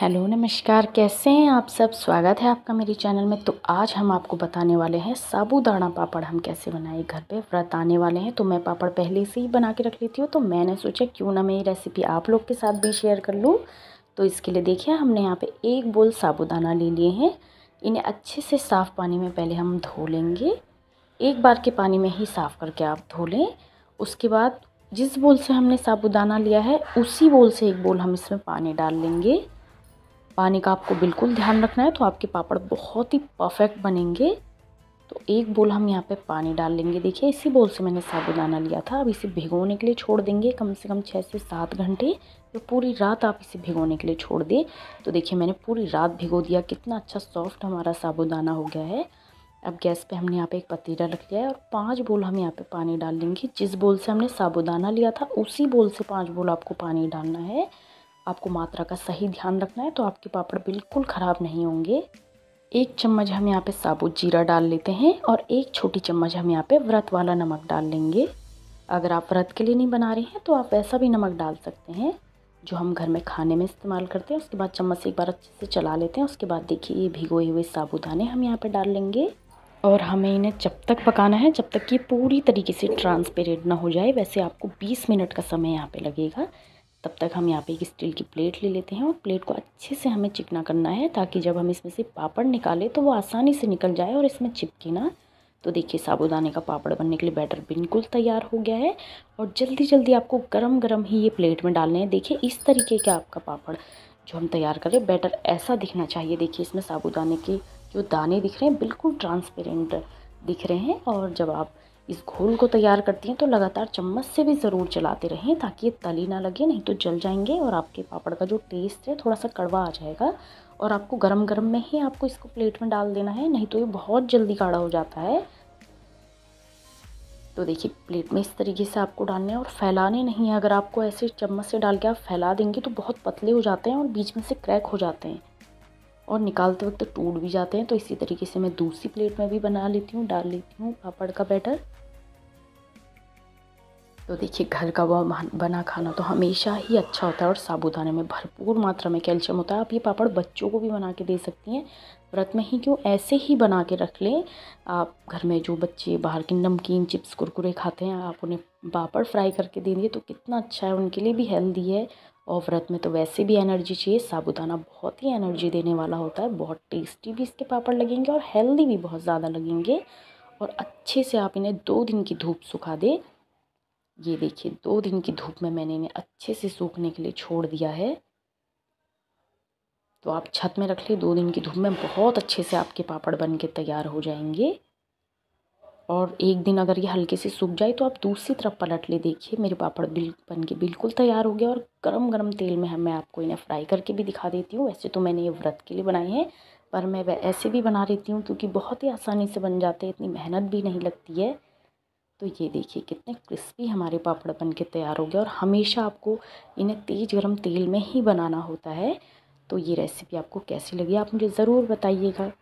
hello नमस्कार कैसे हैं आप सब स्वागत है आपका मेरे चैनल में तो आज हम आपको बताने वाले हैं साबूदाना पापड़ हम कैसे बनाए घर पे व्रत आने वाले हैं तो मैं पापड़ पहले से ही बना के रख लेती हूँ तो मैंने सोचा क्यों ना मैं ये रेसिपी आप लोग के साथ भी शेयर कर लूँ तो इसके लिए देखिए हमने यहाँ पर एक बोल साबूदाना ले लिए हैं इन्हें अच्छे से साफ़ पानी में पहले हम धो लेंगे एक बार के पानी में ही साफ़ करके आप धो लें उसके बाद जिस बोल से हमने साबूदाना लिया है उसी बोल से एक बोल हम इसमें पानी डाल लेंगे पानी का आपको बिल्कुल ध्यान रखना है तो आपके पापड़ बहुत ही परफेक्ट बनेंगे तो एक बोल हम यहाँ पे पानी डाल लेंगे देखिए इसी बोल से मैंने साबुदाना लिया था अब इसे भिगोने के लिए छोड़ देंगे कम से कम छः से सात घंटे तो पूरी रात आप इसे भिगोने के लिए छोड़ दें तो देखिए मैंने पूरी रात भिगो दिया कितना अच्छा सॉफ्ट हमारा साबुदाना हो गया है अब गैस पे हमने यहाँ पे एक पतीला रख लिया है और पांच बोल हम यहाँ पे पानी डाल लेंगे जिस बोल से हमने साबुदाना लिया था उसी बोल से पांच बोल आपको पानी डालना है आपको मात्रा का सही ध्यान रखना है तो आपके पापड़ बिल्कुल ख़राब नहीं होंगे एक चम्मच हम यहाँ पे साबुत जीरा डाल लेते हैं और एक छोटी चम्मच हम यहाँ पे व्रत वाला नमक डाल लेंगे अगर आप व्रत के लिए नहीं बना रहे हैं तो आप वैसा भी नमक डाल सकते हैं जो हम घर में खाने में इस्तेमाल करते हैं उसके बाद चम्मच एक बार अच्छे से चला लेते हैं उसके बाद देखिए ये भिगोए हुए साबुदाने हम यहाँ पर डाल लेंगे और हमें इन्हें जब तक पकाना है जब तक ये पूरी तरीके से ट्रांसपेरेंट ना हो जाए वैसे आपको 20 मिनट का समय यहाँ पे लगेगा तब तक हम यहाँ पे एक स्टील की प्लेट ले लेते हैं और प्लेट को अच्छे से हमें चिकना करना है ताकि जब हम इसमें से पापड़ निकालें तो वो आसानी से निकल जाए और इसमें चिपके ना तो देखिए साबुदाने का पापड़ बनने के लिए बैटर बिल्कुल तैयार हो गया है और जल्दी जल्दी आपको गरम गरम ही ये प्लेट में डालने हैं देखिए इस तरीके का आपका पापड़ जो हम तैयार करें बैटर ऐसा दिखना चाहिए देखिए इसमें साबुदाने के जो दाने दिख रहे हैं बिल्कुल ट्रांसपेरेंट दिख रहे हैं और जब आप इस घोल को तैयार करती हैं तो लगातार चम्मच से भी ज़रूर चलाते रहें ताकि ये तली ना लगे नहीं तो जल जाएंगे और आपके पापड़ का जो टेस्ट है थोड़ा सा कड़वा आ जाएगा और आपको गरम गरम में ही आपको इसको प्लेट में डाल देना है नहीं तो ये बहुत जल्दी गाढ़ा हो जाता है तो देखिए प्लेट में इस तरीके से आपको डालने है और फैलाने नहीं है अगर आपको ऐसे चम्मच से डाल के आप फैला देंगे तो बहुत पतले हो जाते हैं और बीच में से क्रैक हो जाते हैं और निकालते वक्त टूट भी जाते हैं तो इसी तरीके से मैं दूसरी प्लेट में भी बना लेती हूँ डाल लेती हूँ पापड़ का बैटर तो देखिए घर का वह बना खाना तो हमेशा ही अच्छा होता है और साबुदाने में भरपूर मात्रा में कैल्शियम होता है आप ये पापड़ बच्चों को भी बना के दे सकती हैं व्रत में ही क्यों ऐसे ही बना के रख लें आप घर में जो बच्चे बाहर के नमकीन चिप्स कुरकुरे खाते हैं आप उन्हें पापड़ फ्राई करके दे दिए तो कितना अच्छा है उनके लिए भी हेल्दी है और व्रत में तो वैसे भी एनर्जी चाहिए साबुदाना बहुत ही एनर्जी देने वाला होता है बहुत टेस्टी भी इसके पापड़ लगेंगे और हेल्दी भी बहुत ज़्यादा लगेंगे और अच्छे से आप इन्हें दो दिन की धूप सुखा दें ये देखिए दो दिन की धूप में मैंने इन्हें अच्छे से सूखने के लिए छोड़ दिया है तो आप छत में रख लें दो दिन की धूप में बहुत अच्छे से आपके पापड़ बन के तैयार हो जाएंगे और एक दिन अगर ये हल्के से सूख जाए तो आप दूसरी तरफ पलट ले देखिए मेरे पापड़ बिल बन के बिल्कुल तैयार हो गया और गरम गरम तेल में मैं आपको इन्हें फ्राई करके भी दिखा देती हूँ वैसे तो मैंने ये व्रत के लिए बनाए हैं पर मैं ऐसे भी बना लेती हूँ क्योंकि बहुत ही आसानी से बन जाते हैं इतनी मेहनत भी नहीं लगती है तो ये देखिए कितने क्रिस्पी हमारे पापड़ बन के तैयार हो गए और हमेशा आपको इन्हें तेज़ गर्म तेल में ही बनाना होता है तो ये रेसिपी आपको कैसी लगी आप मुझे ज़रूर बताइएगा